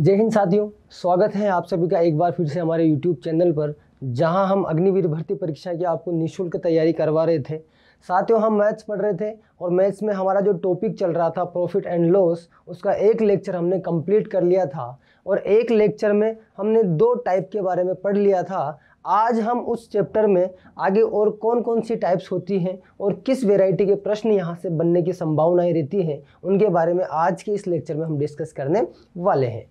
जय हिंद साथियों स्वागत है आप सभी का एक बार फिर से हमारे यूट्यूब चैनल पर जहां हम अग्निवीर भर्ती परीक्षा की आपको निशुल्क तैयारी करवा रहे थे साथियों हम मैथ्स पढ़ रहे थे और मैथ्स में हमारा जो टॉपिक चल रहा था प्रॉफिट एंड लॉस उसका एक लेक्चर हमने कंप्लीट कर लिया था और एक लेक्चर में हमने दो टाइप के बारे में पढ़ लिया था आज हम उस चैप्टर में आगे और कौन कौन सी टाइप्स होती हैं और किस वेराइटी के प्रश्न यहाँ से बनने की संभावनाएँ रहती हैं उनके बारे में आज के इस लेक्चर में हम डिस्कस करने वाले हैं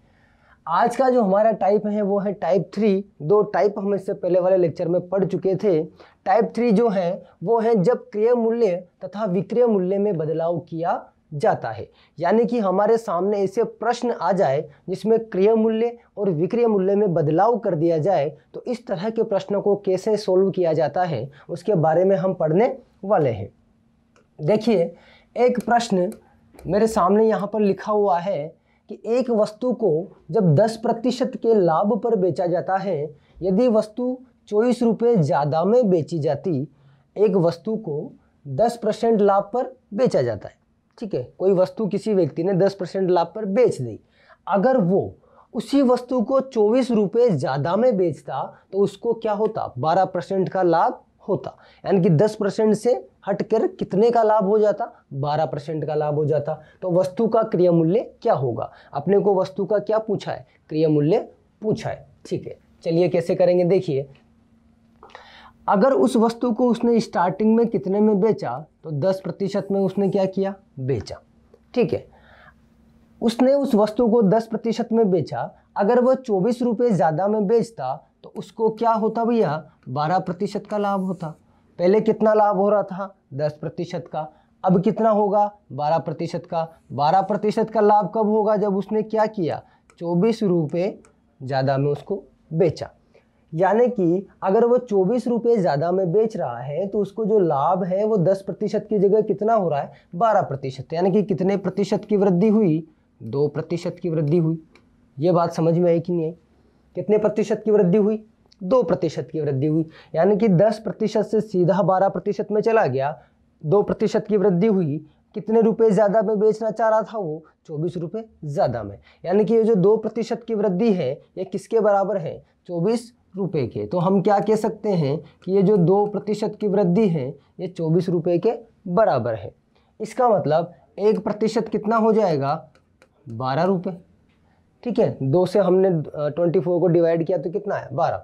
आज का जो हमारा टाइप है वो है टाइप थ्री दो टाइप हम इससे पहले वाले लेक्चर में पढ़ चुके थे टाइप थ्री जो है वो है जब क्रय मूल्य तथा विक्रय मूल्य में बदलाव किया जाता है यानी कि हमारे सामने ऐसे प्रश्न आ जाए जिसमें क्रय मूल्य और विक्रय मूल्य में बदलाव कर दिया जाए तो इस तरह के प्रश्नों को कैसे सोल्व किया जाता है उसके बारे में हम पढ़ने वाले हैं देखिए एक प्रश्न मेरे सामने यहाँ पर लिखा हुआ है कि एक वस्तु को जब 10 प्रतिशत के लाभ पर बेचा जाता है यदि वस्तु चौबीस रुपये ज़्यादा में बेची जाती एक वस्तु को 10 परसेंट लाभ पर बेचा जाता है ठीक है कोई वस्तु किसी व्यक्ति ने 10 परसेंट लाभ पर बेच दी अगर वो उसी वस्तु को चौबीस रुपये ज़्यादा में बेचता तो उसको क्या होता बारह परसेंट का लाभ होता यानी कि 10 परसेंट से हटकर कितने का लाभ हो जाता 12 परसेंट का लाभ हो जाता तो वस्तु का क्रिया मूल्य क्या होगा अपने को वस्तु का क्या पूछा है क्रिया मूल्य पूछा है ठीक है चलिए कैसे करेंगे देखिए अगर उस वस्तु को उसने स्टार्टिंग में कितने में बेचा तो 10 प्रतिशत में उसने क्या किया बेचा ठीक है उसने उस वस्तु को 10 प्रतिशत में बेचा अगर वह चौबीस रुपये ज़्यादा में बेचता तो उसको क्या होता भैया बारह प्रतिशत का लाभ होता पहले कितना लाभ हो रहा था दस प्रतिशत का अब कितना होगा बारह प्रतिशत का बारह प्रतिशत का लाभ कब होगा जब उसने क्या किया चौबीस रुपये ज़्यादा में उसको बेचा यानी कि अगर वो चौबीस रुपये ज़्यादा में बेच रहा है तो उसको जो लाभ है वो दस प्रतिशत की जगह कितना हो रहा है बारह प्रतिशत यानी कि कितने प्रतिशत की वृद्धि हुई दो प्रतिशत की वृद्धि हुई ये बात समझ में आई कि नहीं आई कितने प्रतिशत की वृद्धि हुई दो प्रतिशत की वृद्धि हुई यानी कि दस प्रतिशत से सीधा बारह प्रतिशत में चला गया दो प्रतिशत की वृद्धि हुई कितने रुपए ज़्यादा में बेचना चाह रहा था वो चौबीस रुपये ज़्यादा में यानी कि ये जो दो प्रतिशत की वृद्धि है ये किसके बराबर है चौबीस रुपये के तो हम क्या कह सकते हैं कि ये जो दो प्रतिशत की वृद्धि है ये चौबीस रुपये के बराबर है इसका मतलब एक प्रतिशत कितना हो जाएगा बारह रुपये ठीक है दो से हमने ट्वेंटी फोर को डिवाइड किया तो कितना आया बारह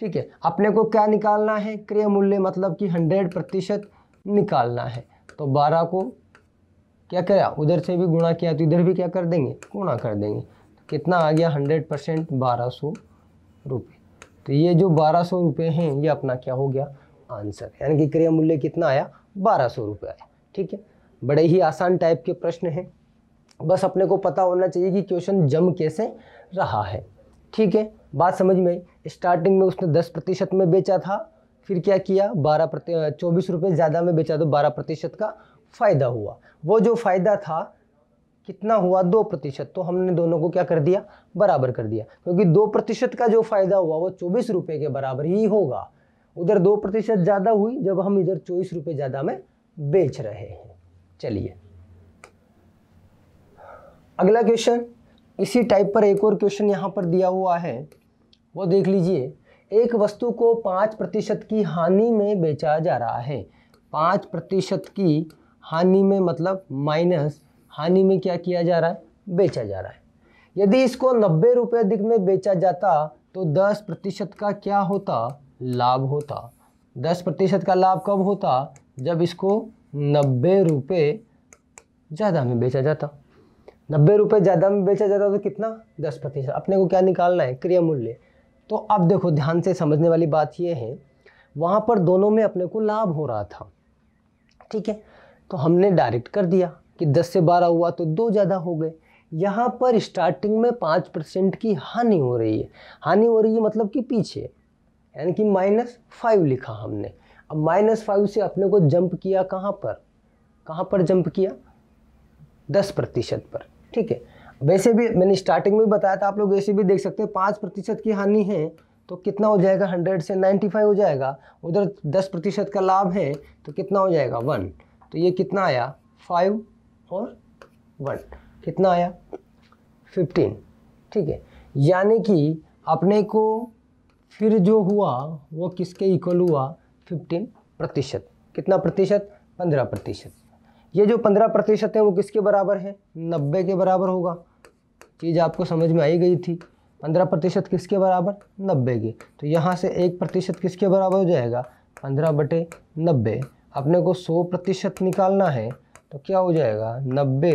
ठीक है अपने को क्या निकालना है क्रय मूल्य मतलब कि हंड्रेड प्रतिशत निकालना है तो बारह को क्या किया उधर से भी गुणा किया तो इधर भी क्या कर देंगे गुणा कर देंगे तो कितना आ गया हंड्रेड परसेंट बारह सौ रुपये तो ये जो बारह सौ रुपये हैं ये अपना क्या हो गया आंसर यानी कि क्रय मूल्य कितना आया बारह सौ रुपये आया ठीक है बड़े ही आसान टाइप के प्रश्न हैं बस अपने को पता होना चाहिए कि क्वेश्चन जम कैसे रहा है ठीक है बात समझ में आई स्टार्टिंग में उसने दस प्रतिशत में बेचा था फिर क्या किया बारह प्रति चौबीस रुपये ज़्यादा में बेचा तो बारह प्रतिशत का फ़ायदा हुआ वो जो फ़ायदा था कितना हुआ दो प्रतिशत तो हमने दोनों को क्या कर दिया बराबर कर दिया क्योंकि दो प्रतिशत का जो फ़ायदा हुआ वो चौबीस रुपये के बराबर ही होगा उधर दो प्रतिशत ज़्यादा हुई जब हम इधर चौबीस रुपये ज़्यादा में बेच रहे हैं चलिए अगला क्वेश्चन इसी टाइप पर एक और क्वेश्चन यहाँ पर दिया हुआ है वो देख लीजिए एक वस्तु को पाँच प्रतिशत की हानि में बेचा जा रहा है पाँच प्रतिशत की हानि में मतलब माइनस हानि में क्या किया जा रहा है बेचा जा रहा है यदि इसको नब्बे रुपये अधिक में बेचा जाता तो दस प्रतिशत का क्या होता लाभ होता दस प्रतिशत का लाभ कब होता जब इसको नब्बे रुपये ज़्यादा में बेचा जाता नब्बे रुपये ज़्यादा में बेचा जाता तो कितना दस प्रतिशत अपने को क्या निकालना है क्रिय मूल्य तो अब देखो ध्यान से समझने वाली बात यह है वहाँ पर दोनों में अपने को लाभ हो रहा था ठीक है तो हमने डायरेक्ट कर दिया कि दस से बारह हुआ तो दो ज़्यादा हो गए यहाँ पर स्टार्टिंग में पाँच परसेंट की हानि हो रही है हानि हो रही है मतलब कि पीछे यानी कि माइनस फाइव लिखा हमने अब माइनस फाइव से अपने को जंप किया कहाँ पर कहाँ पर जंप किया दस प्रतिशत पर ठीक है वैसे भी मैंने स्टार्टिंग में बताया था आप लोग वैसे भी देख सकते हैं पाँच प्रतिशत की हानि है तो कितना हो जाएगा हंड्रेड से नाइन्टी फाइव हो जाएगा उधर दस प्रतिशत का लाभ है तो कितना हो जाएगा वन तो ये कितना आया फाइव और वन कितना आया फिफ्टीन ठीक है यानी कि अपने को फिर जो हुआ वो किसके इक्वल हुआ फिफ्टीन प्रतिशत कितना प्रतिशत पंद्रह प्रतिशत ये जो पंद्रह प्रतिशत है वो किसके बराबर है नब्बे के बराबर होगा चीज़ आपको समझ में आई गई थी पंद्रह प्रतिशत किसके बराबर नब्बे के तो यहाँ से एक प्रतिशत किसके बराबर हो जाएगा पंद्रह बटे नब्बे अपने को सौ प्रतिशत निकालना है तो क्या हो जाएगा नब्बे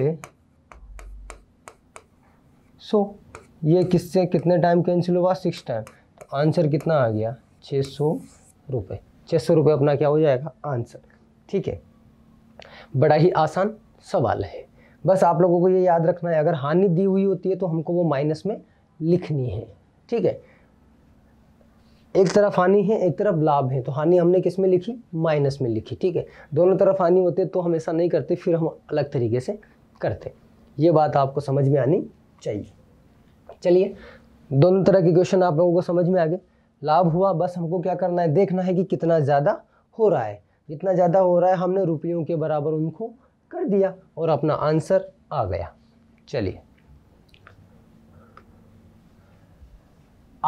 सौ ये किससे कितने टाइम कैंसिल हुआ सिक्स टाइम तो आंसर कितना आ गया छः सौ रुपये छः सौ रुपये अपना क्या हो जाएगा आंसर ठीक है बड़ा ही आसान सवाल है बस आप लोगों को ये याद रखना है अगर हानि दी हुई होती है तो हमको वो माइनस में लिखनी है ठीक है एक तरफ हानि है एक तरफ लाभ है तो हानि हमने किस में लिखी माइनस में लिखी ठीक है दोनों तरफ हानि होते तो हम ऐसा नहीं करते फिर हम अलग तरीके से करते ये बात आपको समझ में आनी चाहिए चलिए दोनों तरह के क्वेश्चन आप लोगों को समझ में आ गए लाभ हुआ बस हमको क्या करना है देखना है कि कितना ज़्यादा हो रहा है इतना ज़्यादा हो रहा है हमने रुपयों के बराबर उनको कर दिया और अपना आंसर आ गया चलिए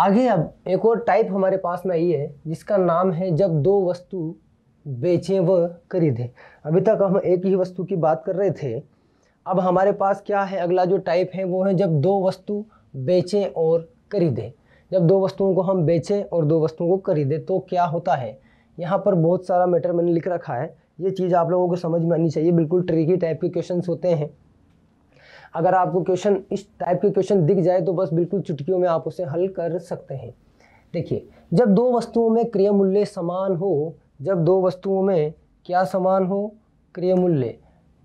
आगे अब एक और टाइप हमारे पास में आई है जिसका नाम है जब दो वस्तु बेचें व खरीदें अभी तक हम एक ही वस्तु की बात कर रहे थे अब हमारे पास क्या है अगला जो टाइप है वो है जब दो वस्तु बेचें और खरीदें जब दो वस्तुओं को हम बेचें और दो वस्तुओं को खरीदें तो क्या होता है यहाँ पर बहुत सारा मैटर मैंने लिख रखा है ये चीज़ आप लोगों को समझ में आनी चाहिए बिल्कुल ट्रिकी टाइप के क्वेश्चन होते हैं अगर आपको क्वेश्चन इस टाइप के क्वेश्चन दिख जाए तो बस बिल्कुल चुटकियों में आप उसे हल कर सकते हैं देखिए जब दो वस्तुओं में क्रिय मूल्य समान हो जब दो वस्तुओं में क्या समान हो क्रिय मूल्य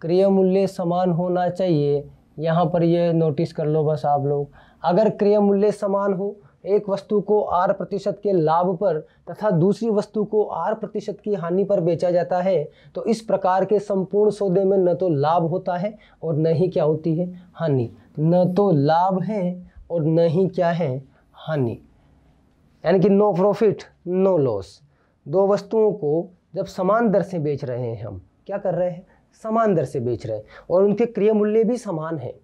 क्रिय मूल्य समान होना चाहिए यहाँ पर ये नोटिस कर लो बस आप लोग अगर क्रिय मूल्य समान हो एक वस्तु को आर प्रतिशत के लाभ पर तथा दूसरी वस्तु को आर प्रतिशत की हानि पर बेचा जाता है तो इस प्रकार के संपूर्ण सौदे में न तो लाभ होता है और न ही क्या होती है हानि न तो लाभ है और न ही क्या है हानि यानी कि नो प्रॉफिट नो लॉस दो वस्तुओं को जब समान दर से बेच रहे हैं हम क्या कर रहे हैं समान दर से बेच रहे हैं और उनके क्रिय मूल्य भी समान हैं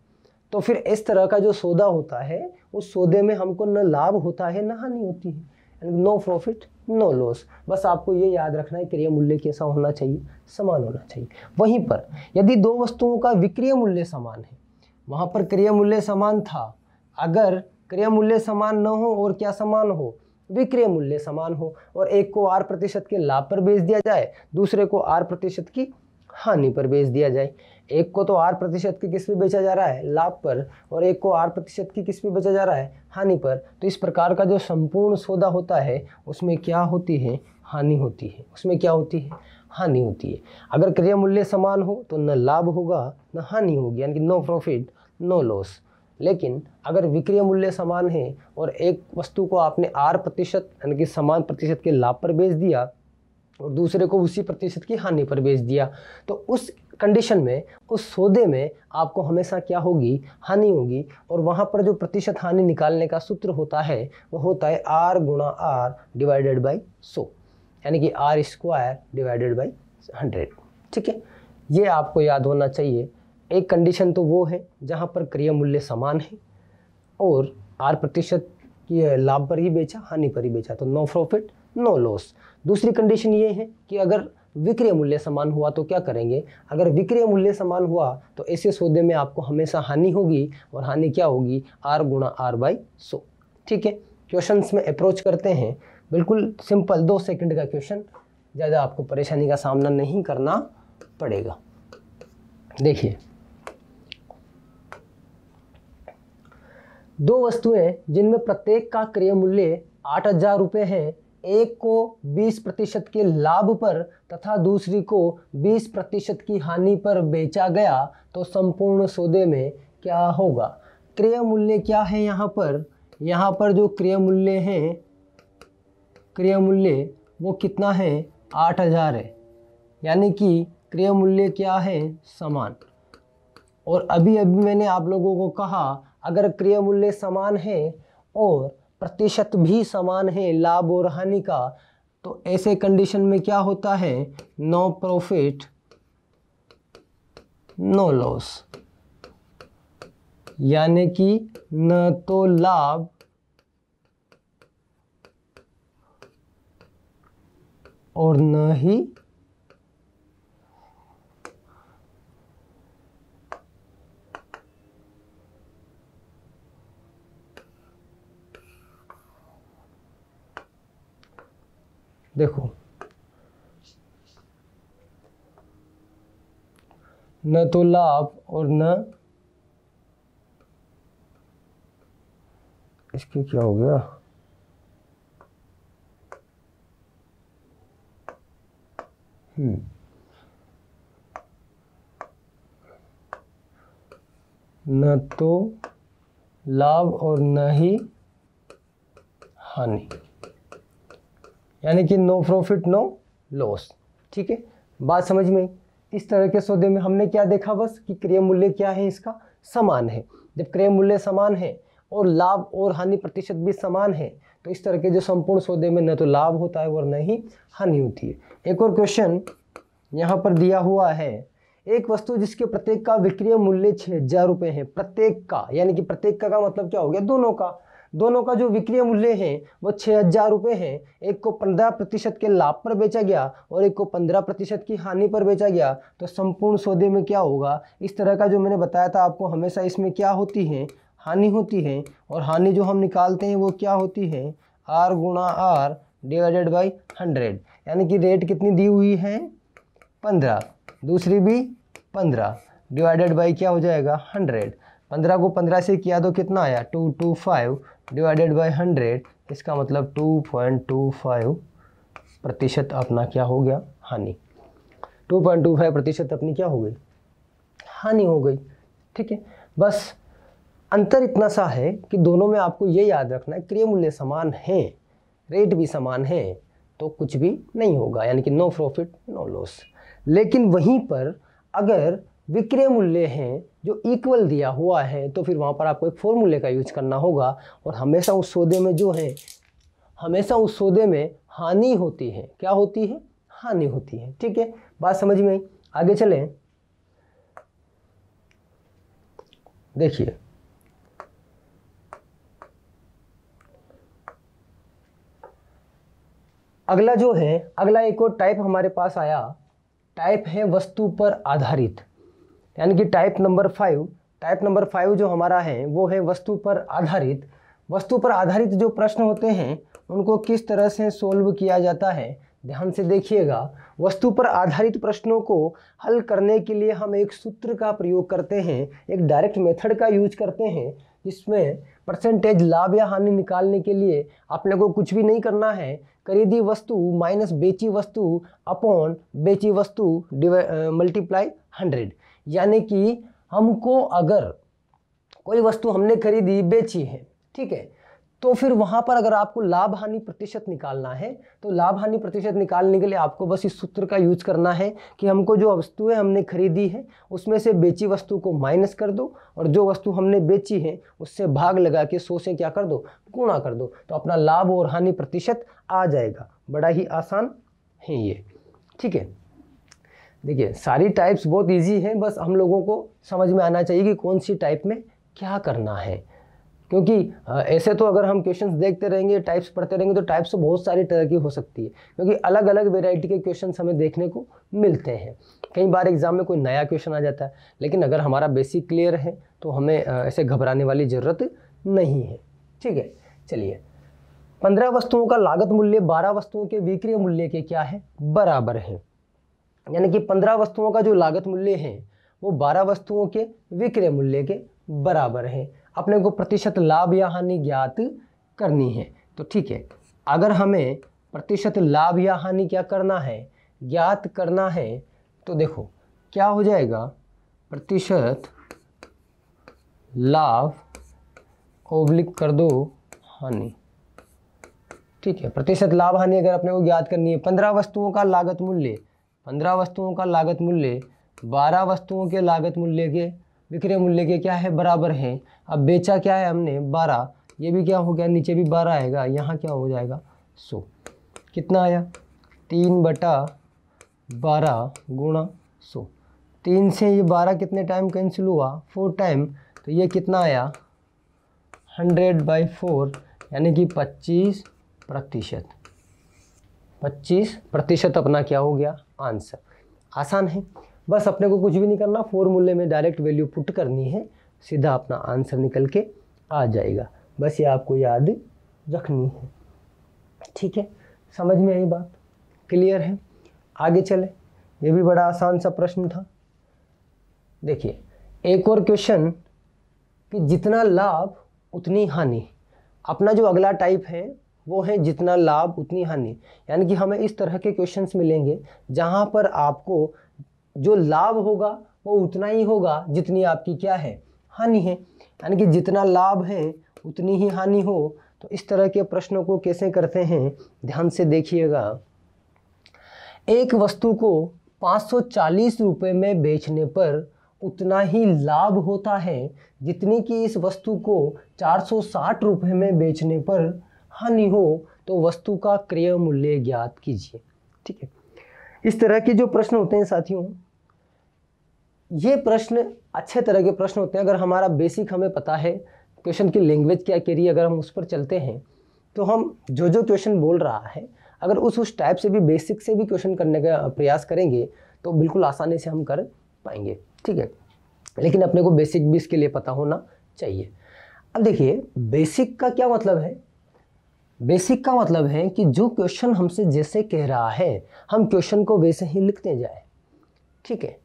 तो फिर इस तरह का जो सौदा होता है उस सौदे में हमको न लाभ होता है न हानि होती है नो प्रॉफिट नो लॉस बस आपको ये याद रखना है क्रिया मूल्य कैसा होना चाहिए समान होना चाहिए वहीं पर यदि दो वस्तुओं का विक्रिय मूल्य समान है वहाँ पर क्रिय मूल्य समान था अगर क्रिय मूल्य समान न हो और क्या समान हो विक्रय मूल्य समान हो और एक को आर प्रतिशत के लाभ पर बेच दिया जाए दूसरे को आर प्रतिशत की हानि पर बेच दिया जाए एक को तो आर प्रतिशत की किस्त बेचा जा रहा है लाभ पर और एक को आर प्रतिशत की किस्त बेचा जा रहा है हानि पर तो इस प्रकार का जो संपूर्ण सौदा होता है उसमें क्या होती है हानि होती है उसमें क्या होती है हानि होती है अगर क्रय मूल्य समान हो तो न लाभ होगा न हानि होगी यानी कि नो प्रॉफिट नो लॉस लेकिन अगर विक्रय मूल्य समान है और एक वस्तु को आपने आर प्रतिशत यानी कि समान प्रतिशत के लाभ पर बेच दिया और दूसरे को उसी प्रतिशत की हानि पर बेच दिया तो उस कंडीशन में उस सौदे में आपको हमेशा क्या होगी हानि होगी और वहाँ पर जो प्रतिशत हानि निकालने का सूत्र होता है वह होता है आर गुणा आर डिवाइडेड बाई सो यानी कि R square divided by hundred ठीक है ये आपको याद होना चाहिए एक कंडीशन तो वो है जहाँ पर क्रिय मूल्य समान है और आर प्रतिशत की लाभ पर ही बेचा हानि पर ही बेचा तो नो प्रॉफिट नो लॉस दूसरी कंडीशन ये है कि अगर विक्रय मूल्य समान हुआ तो क्या करेंगे अगर विक्रय मूल्य समान हुआ तो ऐसे सौदे में आपको हमेशा हानि होगी और हानि क्या होगी आर गुणा आर बाई सो ठीक है क्वेश्चन में अप्रोच करते हैं बिल्कुल सिंपल दो सेकंड का क्वेश्चन ज़्यादा आपको परेशानी का सामना नहीं करना पड़ेगा देखिए दो वस्तुएं जिनमें प्रत्येक का क्रय मूल्य आठ हजार रुपये है एक को 20 प्रतिशत के लाभ पर तथा दूसरी को 20 प्रतिशत की हानि पर बेचा गया तो संपूर्ण सौदे में क्या होगा क्रिय मूल्य क्या है यहाँ पर यहाँ पर जो क्रिय मूल्य है क्रिय मूल्य वो कितना है आठ हजार है यानी कि क्रिय मूल्य क्या है समान और अभी अभी मैंने आप लोगों को कहा अगर क्रिय मूल्य समान है और प्रतिशत भी समान है लाभ और हानि का तो ऐसे कंडीशन में क्या होता है नो प्रॉफिट नो लॉस यानी कि न तो लाभ और न ही देखो न तो लाभ और न इसके क्या हो गया हम्म। न तो लाभ और न ही हानि यानी कि नो प्रॉफिट नो लॉस ठीक है बात समझ में इस तरह के सौदे में हमने क्या देखा बस कि क्रय मूल्य क्या है इसका समान है जब क्रय मूल्य समान है और लाभ और हानि प्रतिशत भी समान है तो इस तरह के जो संपूर्ण सौदे में न तो लाभ होता है और न ही हानि होती है एक और क्वेश्चन यहाँ पर दिया हुआ है एक वस्तु जिसके प्रत्येक का विक्रय मूल्य छः हजार रुपये है प्रत्येक का यानी कि प्रत्येक का, का मतलब क्या हो गया दोनों का दोनों का जो विक्रय मूल्य है वो छः हजार रुपये है एक को पंद्रह प्रतिशत के लाभ पर बेचा गया और एक को पंद्रह प्रतिशत की हानि पर बेचा गया तो संपूर्ण सौदे में क्या होगा इस तरह का जो मैंने बताया था आपको हमेशा इसमें क्या होती है हानि होती है और हानि जो हम निकालते हैं वो क्या होती है आर गुणा आर डिवाइडेड बाई हंड्रेड यानी कि रेट कितनी दी हुई है पंद्रह दूसरी भी पंद्रह डिवाइडेड बाई क्या हो जाएगा हंड्रेड पंद्रह को पंद्रह से किया तो कितना आया two two five divided by hundred इसका मतलब टू पॉइंट टू फाइव प्रतिशत अपना क्या हो गया हानि टू पॉइंट टू फाइव प्रतिशत अपनी क्या हो गई हानि हो गई ठीक है बस अंतर इतना सा है कि दोनों में आपको ये याद रखना है क्रिय मूल्य समान है रेट भी समान है तो कुछ भी नहीं होगा यानी कि नो प्रॉफिट नो लॉस लेकिन वहीं पर अगर विक्रय मूल्य हैं जो इक्वल दिया हुआ है तो फिर वहाँ पर आपको एक फॉर्मूले का यूज करना होगा और हमेशा उस सौदे में जो है हमेशा उस सौदे में हानि होती है क्या होती है हानि होती है ठीक है बात समझ में आगे चलें देखिए अगला जो है अगला एक और टाइप हमारे पास आया टाइप है वस्तु पर आधारित यानी कि type number five type number five जो हमारा है वो है वस्तु पर आधारित वस्तु पर आधारित जो प्रश्न होते हैं उनको किस तरह से सोल्व किया जाता है ध्यान से देखिएगा वस्तु पर आधारित प्रश्नों को हल करने के लिए हम एक सूत्र का प्रयोग करते हैं एक डायरेक्ट मेथड का यूज करते हैं जिसमें परसेंटेज लाभ या हानि निकालने के लिए अपने को कुछ भी नहीं करना है खरीदी वस्तु माइनस बेची वस्तु अपॉन बेची वस्तु मल्टीप्लाई हंड्रेड यानी कि हमको अगर कोई वस्तु हमने खरीदी बेची है ठीक है तो फिर वहाँ पर अगर आपको लाभ हानि प्रतिशत निकालना है तो लाभ हानि प्रतिशत निकालने के लिए आपको बस इस सूत्र का यूज करना है कि हमको जो वस्तुएं हमने खरीदी है उसमें से बेची वस्तु को माइनस कर दो और जो वस्तु हमने बेची है उससे भाग लगा के सो से क्या कर दो गुणा कर दो तो अपना लाभ और हानि प्रतिशत आ जाएगा बड़ा ही आसान है ये ठीक है देखिए सारी टाइप्स बहुत इजी हैं बस हम लोगों को समझ में आना चाहिए कि कौन सी टाइप में क्या करना है क्योंकि ऐसे तो अगर हम क्वेश्चंस देखते रहेंगे टाइप्स पढ़ते रहेंगे तो टाइप्स तो बहुत सारी तरह की हो सकती है क्योंकि अलग अलग वेराइटी के क्वेश्चन हमें देखने को मिलते हैं कई बार एग्ज़ाम में कोई नया क्वेश्चन आ जाता है लेकिन अगर हमारा बेसिक क्लियर है तो हमें ऐसे घबराने वाली ज़रूरत नहीं है ठीक है चलिए पंद्रह वस्तुओं का लागत मूल्य बारह वस्तुओं के विक्रय मूल्य के क्या है बराबर है यानी कि पंद्रह वस्तुओं का जो लागत मूल्य है वो बारह वस्तुओं के विक्रय मूल्य के बराबर है अपने को प्रतिशत लाभ या हानि ज्ञात करनी है तो ठीक है अगर हमें प्रतिशत लाभ या हानि क्या करना है ज्ञात करना है तो देखो क्या हो जाएगा प्रतिशत लाभ ओब्लिक कर दो हानि ठीक है प्रतिशत लाभ हानि अगर अपने को ज्ञात करनी है पंद्रह वस्तुओं का लागत मूल्य पंद्रह वस्तुओं का लागत मूल्य बारह वस्तुओं के लागत मूल्य के विक्रय मूल्य के क्या है बराबर हैं अब बेचा क्या है हमने बारह ये भी क्या हो गया नीचे भी बारह आएगा यहाँ क्या हो जाएगा सो कितना आया तीन बटा बारह गुणा सो तीन से ये बारह कितने टाइम कैंसिल हुआ फोर टाइम तो ये कितना आया हंड्रेड बाई फोर यानी कि पच्चीस प्रतिशत पच्चीस प्रतिशत अपना क्या हो गया आंसर आसान है बस अपने को कुछ भी नहीं करना फॉर्मूले में डायरेक्ट वैल्यू पुट करनी है सीधा अपना आंसर निकल के आ जाएगा बस ये आपको याद रखनी है ठीक है समझ में आई बात क्लियर है आगे चले ये भी बड़ा आसान सा प्रश्न था देखिए एक और क्वेश्चन कि जितना लाभ उतनी हानि अपना जो अगला टाइप है वो है जितना लाभ उतनी हानि यानी कि हमें इस तरह के क्वेश्चंस मिलेंगे जहाँ पर आपको जो लाभ होगा वो उतना ही होगा जितनी आपकी क्या है हानि है यानी कि जितना लाभ है उतनी ही हानि हो तो इस तरह के प्रश्नों को कैसे करते हैं ध्यान से देखिएगा एक वस्तु को 540 रुपए में बेचने पर उतना ही लाभ होता है जितनी कि इस वस्तु को 460 रुपए में बेचने पर हानि हो तो वस्तु का क्रय मूल्य ज्ञात कीजिए ठीक है इस तरह के जो प्रश्न होते हैं साथियों ये प्रश्न अच्छे तरह के प्रश्न होते हैं अगर हमारा बेसिक हमें पता है क्वेश्चन की लैंग्वेज क्या कह रही है अगर हम उस पर चलते हैं तो हम जो जो क्वेश्चन बोल रहा है अगर उस उस टाइप से भी बेसिक से भी क्वेश्चन करने का प्रयास करेंगे तो बिल्कुल आसानी से हम कर पाएंगे ठीक है लेकिन अपने को बेसिक भी इसके लिए पता होना चाहिए अब देखिए बेसिक का क्या मतलब है बेसिक का मतलब है कि जो क्वेश्चन हमसे जैसे कह रहा है हम क्वेश्चन को वैसे ही लिखते जाए ठीक है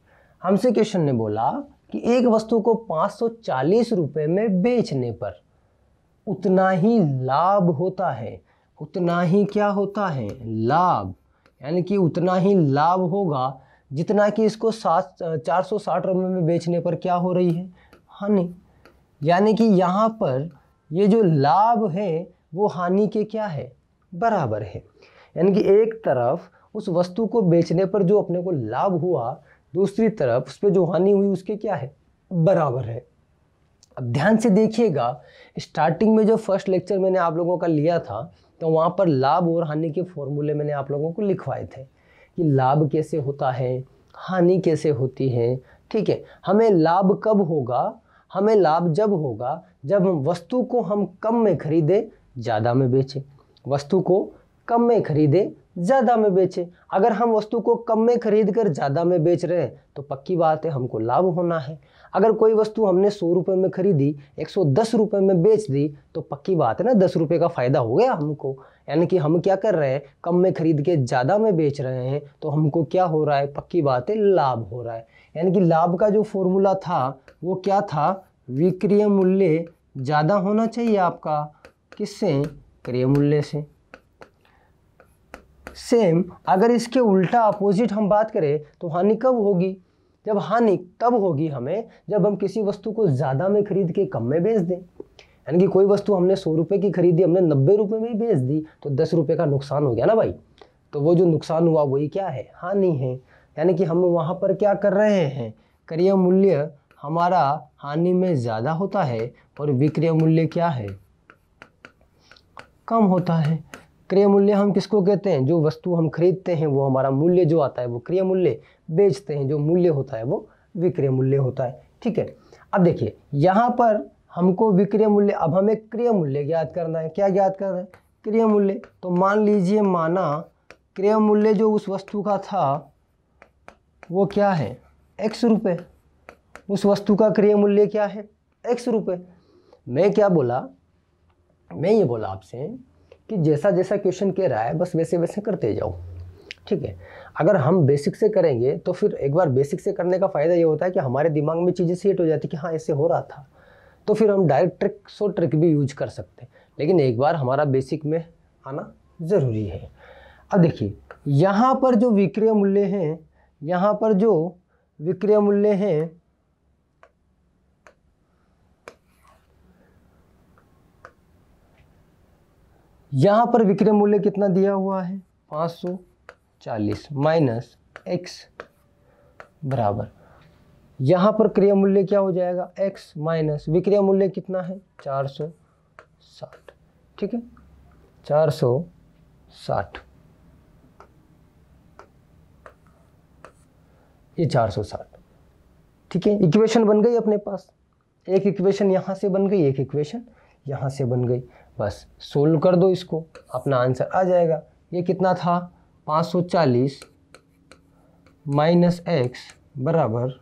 हमसे क्वेश्चन ने बोला कि एक वस्तु को पाँच सौ चालीस रुपये में बेचने पर उतना ही लाभ होता है उतना ही क्या होता है लाभ यानी कि उतना ही लाभ होगा जितना कि इसको सात चार सौ साठ रुपये में बेचने पर क्या हो रही है हानि यानी कि यहाँ पर ये जो लाभ है वो हानि के क्या है बराबर है यानी कि एक तरफ उस वस्तु को बेचने पर जो अपने को लाभ हुआ दूसरी तरफ उस पर जो हानि हुई उसके क्या है बराबर है अब ध्यान से देखिएगा स्टार्टिंग में जो फर्स्ट लेक्चर मैंने आप लोगों का लिया था तो वहाँ पर लाभ और हानि के फॉर्मूले मैंने आप लोगों को लिखवाए थे कि लाभ कैसे होता है हानि कैसे होती है ठीक है हमें लाभ कब होगा हमें लाभ जब होगा जब हम वस्तु को हम कम में खरीदें ज़्यादा में बेचे वस्तु को कम में खरीदे ज़्यादा में बेचे अगर हम वस्तु को कम में खरीद कर ज़्यादा में बेच रहे हैं तो पक्की बात है हमको लाभ होना है अगर कोई वस्तु हमने सौ रुपये में खरीदी एक सौ दस रुपये में बेच दी तो पक्की बात है ना दस रुपये का फ़ायदा हो गया हमको यानी कि हम क्या कर रहे हैं कम में खरीद के ज़्यादा में बेच रहे हैं तो हमको क्या हो रहा है पक्की बात है लाभ हो रहा है यानी कि लाभ का जो फॉर्मूला था वो क्या था विक्रिय मूल्य ज़्यादा होना चाहिए आपका किससे क्रिय मूल्य से सेम अगर इसके उल्टा अपोजिट हम बात करें तो हानि कब होगी जब हानि तब होगी हमें जब हम किसी वस्तु को ज़्यादा में खरीद के कम में बेच दें यानी कि कोई वस्तु हमने सौ रुपये की खरीदी हमने नब्बे रुपये में ही बेच दी तो दस रुपये का नुकसान हो गया ना भाई तो वो जो नुकसान हुआ वही क्या है हानि है यानी कि हम वहाँ पर क्या कर रहे हैं क्रिय मूल्य हमारा हानि में ज़्यादा होता है और विक्रय मूल्य क्या है कम होता है क्रय मूल्य हम किसको कहते हैं जो वस्तु हम खरीदते हैं वो हमारा मूल्य जो आता है वो क्रय मूल्य बेचते हैं जो मूल्य होता है वो विक्रय मूल्य होता है ठीक है अब देखिए यहाँ पर हमको विक्रय मूल्य अब हमें क्रय मूल्य ज्ञात करना है क्या ज्ञात करना है क्रय मूल्य तो मान लीजिए माना क्रय मूल्य जो उस वस्तु का था वो क्या है एक्स रुपये उस वस्तु का क्रय मूल्य क्या है एक्स रुपये मैं क्या बोला मैं ये बोला आपसे कि जैसा जैसा क्वेश्चन कह रहा है बस वैसे वैसे करते जाओ ठीक है अगर हम बेसिक से करेंगे तो फिर एक बार बेसिक से करने का फ़ायदा ये होता है कि हमारे दिमाग में चीज़ें सेट हो जाती कि हाँ ऐसे हो रहा था तो फिर हम डायरेक्ट ट्रिक सो ट्रिक भी यूज कर सकते हैं लेकिन एक बार हमारा बेसिक में आना ज़रूरी है अब देखिए यहाँ पर जो विक्रय मूल्य हैं यहाँ पर जो विक्रय मूल्य हैं यहाँ पर विक्रय मूल्य कितना दिया हुआ है 540 माइनस एक्स बराबर यहाँ पर क्रिया मूल्य क्या हो जाएगा एक्स माइनस विक्रय मूल्य कितना है 460 ठीक है 460 ये 460 ठीक है इक्वेशन बन गई अपने पास एक इक्वेशन यहाँ से बन गई एक इक्वेशन यहाँ से बन गई बस सोल्व कर दो इसको अपना आंसर आ जाएगा ये कितना था 540 माइनस एक्स बराबर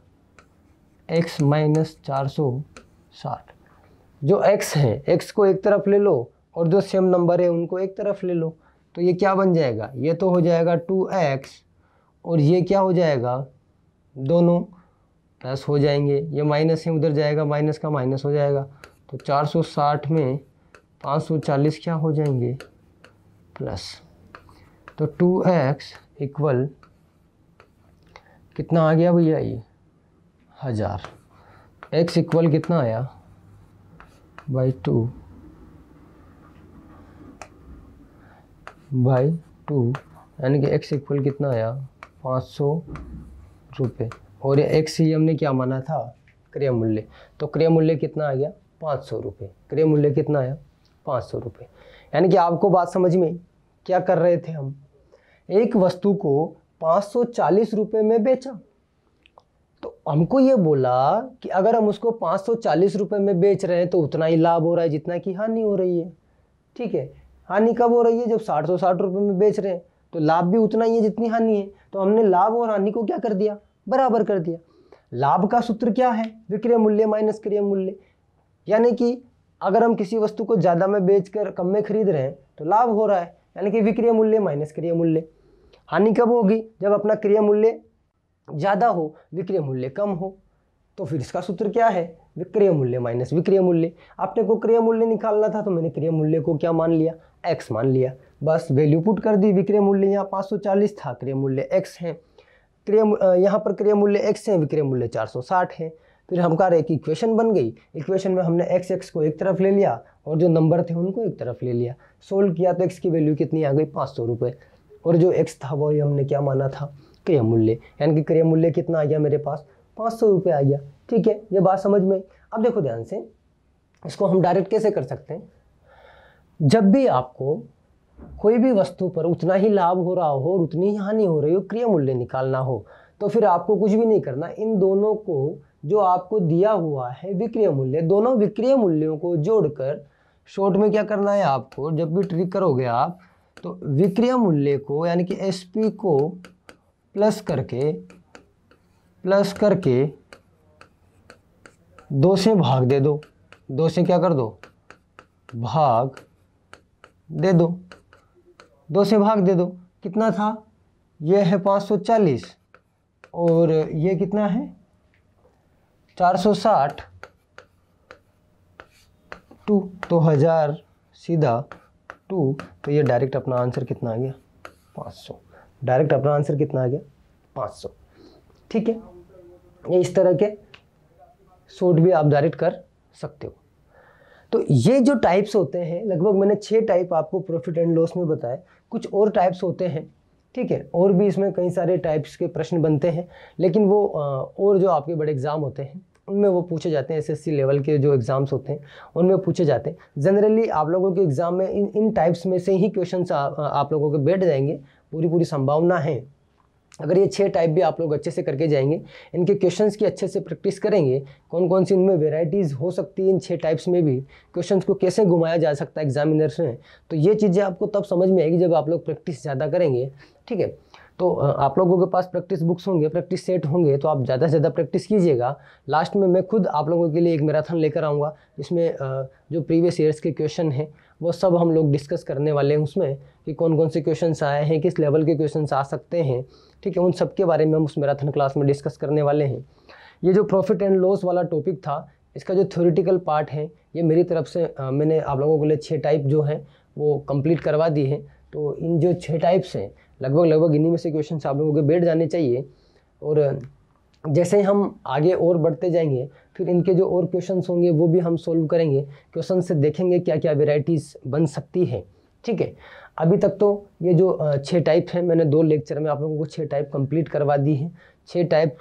एक्स माइनस चार जो एक्स है एक्स को एक तरफ ले लो और जो सेम नंबर है उनको एक तरफ ले लो तो ये क्या बन जाएगा ये तो हो जाएगा टू एक्स और ये क्या हो जाएगा दोनों प्लस हो जाएंगे ये माइनस है उधर जाएगा माइनस का माइनस हो जाएगा तो 460 में पाँच सौ चालीस क्या हो जाएंगे प्लस तो टू एक्स इक्वल कितना आ गया भैया ये हज़ार एक्स इक्वल कितना आया बाई टू बाई टू यानी कि एक्स इक्वल कितना आया पाँच सौ रुपये और ये एक्स ही हमने क्या माना था क्रिया मूल्य तो क्रिया मूल्य कितना आ गया पाँच सौ रुपये क्रिय मूल्य कितना आया पाँच सौ रुपये यानी कि आपको बात समझ में क्या कर रहे थे हम एक वस्तु को पाँच सौ चालीस रुपये में बेचा तो हमको ये बोला कि अगर हम उसको पाँच सौ चालीस रुपये में बेच रहे हैं तो उतना ही लाभ हो रहा है जितना कि हानि हो रही है ठीक है हानि कब हो रही है जब साठ सौ साठ रुपये में बेच रहे हैं तो लाभ भी उतना ही है जितनी हानि है तो हमने लाभ और हानि को क्या कर दिया बराबर कर दिया लाभ का सूत्र क्या है विक्रय मूल्य माइनस क्रय मूल्य यानी कि अगर हम किसी वस्तु को ज़्यादा में बेचकर कम में खरीद रहे हैं तो लाभ हो रहा है यानी कि विक्रिय मूल्य माइनस क्रिय मूल्य हानि कब होगी जब अपना क्रिय मूल्य ज़्यादा हो विक्रय मूल्य कम हो तो फिर इसका सूत्र क्या है विक्रिय मूल्य माइनस विक्रिय मूल्य आपने को क्रिय मूल्य निकालना था तो मैंने क्रिय मूल्य को क्या मान लिया एक्स मान लिया बस वैल्यू पुट कर दी विक्रय मूल्य यहाँ चालीस था क्रिय मूल्य एक्स है क्रिय यहाँ पर क्रिय मूल्य एक्स है विक्रय मूल्य साठ है फिर हमारा एक इक्वेशन बन गई इक्वेशन में हमने एक्स एक्स को एक तरफ ले लिया और जो नंबर थे उनको एक तरफ ले लिया सोल्व किया तो एक्स की वैल्यू कितनी आ गई पाँच सौ रुपये और जो एक्स था वही हमने क्या माना था क्रिया मूल्य यानी कि क्रिया मूल्य कितना आ गया मेरे पास पाँच सौ रुपये आ गया ठीक है ये बात समझ में अब देखो ध्यान से इसको हम डायरेक्ट कैसे कर सकते हैं जब भी आपको कोई भी वस्तु पर उतना ही लाभ हो रहा हो और उतनी ही हानि हो रही हो क्रिय मूल्य निकालना हो तो फिर आपको कुछ भी नहीं करना इन दोनों को जो आपको दिया हुआ है विक्रय मूल्य दोनों विक्रय मूल्यों को जोड़कर शॉर्ट में क्या करना है आपको जब भी ट्रिक करोगे आप तो विक्रय मूल्य को यानी कि एस को प्लस करके प्लस करके दो से भाग दे दो दो से क्या कर दो भाग दे दो दो से भाग दे दो कितना था यह है 540 और यह कितना है चार सौ साठ टू तो हज़ार सीधा टू तो ये डायरेक्ट अपना आंसर कितना आ गया पाँच सौ डायरेक्ट अपना आंसर कितना आ गया पाँच सौ ठीक है ये इस तरह के सूट भी आप डायरेक्ट कर सकते हो तो ये जो टाइप्स होते हैं लगभग मैंने छः टाइप आपको प्रॉफिट एंड लॉस में बताए कुछ और टाइप्स होते हैं ठीक है और भी इसमें कई सारे टाइप्स के प्रश्न बनते हैं लेकिन वो और जो आपके बड़े एग्ज़ाम होते हैं उनमें वो पूछे जाते हैं एसएससी लेवल के जो एग्ज़ाम्स होते हैं उनमें पूछे जाते हैं जनरली आप लोगों के एग्ज़ाम में इन इन टाइप्स में से ही क्वेश्चन आप लोगों के बैठ जाएंगे पूरी पूरी संभावना है अगर ये छः टाइप भी आप लोग अच्छे से करके जाएंगे इनके क्वेश्चंस की अच्छे से प्रैक्टिस करेंगे कौन कौन सी इनमें वेराइटीज़ हो सकती है इन छः टाइप्स में भी क्वेश्चंस को कैसे घुमाया जा सकता है एग्जामिनर्स में तो ये चीज़ें आपको तब समझ में आएगी जब आप लोग प्रैक्टिस ज़्यादा करेंगे ठीक है तो आप लोगों के पास प्रैक्टिस बुक्स होंगे प्रैक्टिस सेट होंगे तो आप ज़्यादा से ज़्यादा प्रैक्टिस कीजिएगा लास्ट में मैं खुद आप लोगों के लिए एक मैराथन लेकर आऊँगा जिसमें जो प्रीवियस ईयर्स के क्वेश्चन हैं वो सब हम लोग डिस्कस करने वाले हैं उसमें कि कौन कौन से क्वेश्चन आए हैं किस लेवल के क्वेश्चन आ सकते हैं ठीक है उन सब के बारे में हम उस मैराथन क्लास में डिस्कस करने वाले हैं ये जो प्रॉफिट एंड लॉस वाला टॉपिक था इसका जो थ्योरिटिकल पार्ट है ये मेरी तरफ से आ, मैंने आप लोगों के लिए छः टाइप जो हैं वो कंप्लीट करवा दी है तो इन जो छः टाइप्स हैं लगभग लगभग इन्हीं में से क्वेश्चन आप लोगों के बैठ जाने चाहिए और जैसे ही हम आगे और बढ़ते जाएंगे फिर इनके जो और क्वेश्चंस होंगे वो भी हम सोल्व करेंगे क्वेश्चन से देखेंगे क्या क्या वेराइटीज़ बन सकती है ठीक है अभी तक तो ये जो छः टाइप हैं मैंने दो लेक्चर में आप लोगों को छः टाइप कंप्लीट करवा दी है छः टाइप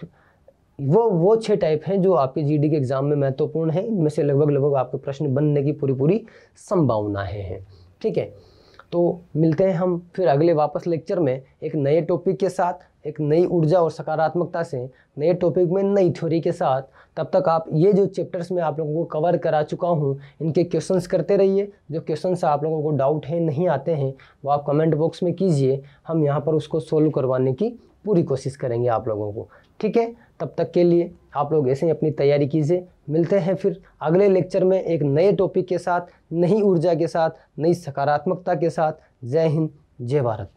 वो वो छः टाइप हैं जो आपके जी के एग्ज़ाम में महत्वपूर्ण है इनमें से लगभग लगभग आपके प्रश्न बनने की पूरी पूरी संभावना है ठीक है तो मिलते हैं हम फिर अगले वापस लेक्चर में एक नए टॉपिक के साथ एक नई ऊर्जा और सकारात्मकता से नए टॉपिक में नई थ्योरी के साथ तब तक आप ये जो चैप्टर्स में आप लोगों को कवर करा चुका हूँ इनके क्वेश्चंस करते रहिए जो क्वेश्चंस आप लोगों को डाउट हैं नहीं आते हैं वो आप कमेंट बॉक्स में कीजिए हम यहाँ पर उसको सोल्व करवाने की पूरी कोशिश करेंगे आप लोगों को ठीक है तब तक के लिए आप लोग ऐसे ही अपनी तैयारी कीजिए मिलते हैं फिर अगले लेक्चर में एक नए टॉपिक के साथ नई ऊर्जा के साथ नई सकारात्मकता के साथ जय हिंद जय भारत